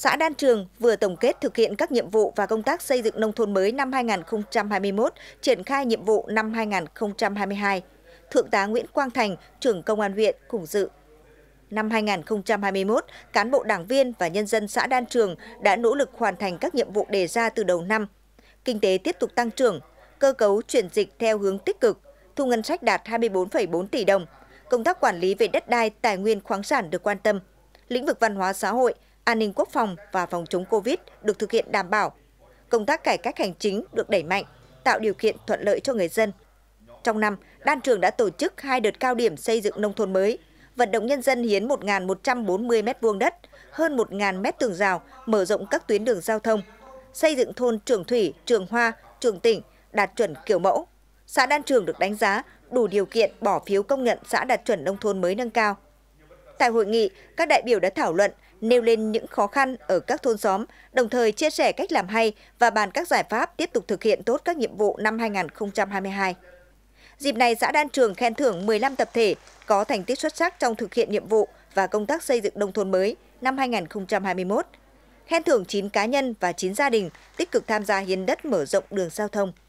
xã Đan Trường vừa tổng kết thực hiện các nhiệm vụ và công tác xây dựng nông thôn mới năm 2021, triển khai nhiệm vụ năm 2022. Thượng tá Nguyễn Quang Thành, trưởng công an huyện cùng dự. Năm 2021, cán bộ đảng viên và nhân dân xã Đan Trường đã nỗ lực hoàn thành các nhiệm vụ đề ra từ đầu năm. Kinh tế tiếp tục tăng trưởng, cơ cấu chuyển dịch theo hướng tích cực, thu ngân sách đạt 24,4 tỷ đồng. Công tác quản lý về đất đai, tài nguyên khoáng sản được quan tâm. Lĩnh vực văn hóa xã hội – an ninh quốc phòng và phòng chống Covid được thực hiện đảm bảo. Công tác cải cách hành chính được đẩy mạnh, tạo điều kiện thuận lợi cho người dân. Trong năm, Đan Trường đã tổ chức hai đợt cao điểm xây dựng nông thôn mới, vận động nhân dân hiến 1.140 m2 đất, hơn 1.000 mét tường rào, mở rộng các tuyến đường giao thông, xây dựng thôn Trường Thủy, Trường Hoa, Trường Tỉnh đạt chuẩn kiểu mẫu. Xã Đan Trường được đánh giá đủ điều kiện bỏ phiếu công nhận xã đạt chuẩn nông thôn mới nâng cao. Tại hội nghị, các đại biểu đã thảo luận nêu lên những khó khăn ở các thôn xóm, đồng thời chia sẻ cách làm hay và bàn các giải pháp tiếp tục thực hiện tốt các nhiệm vụ năm 2022. Dịp này, xã Đan Trường khen thưởng 15 tập thể có thành tích xuất sắc trong thực hiện nhiệm vụ và công tác xây dựng nông thôn mới năm 2021, khen thưởng 9 cá nhân và 9 gia đình tích cực tham gia hiến đất mở rộng đường giao thông.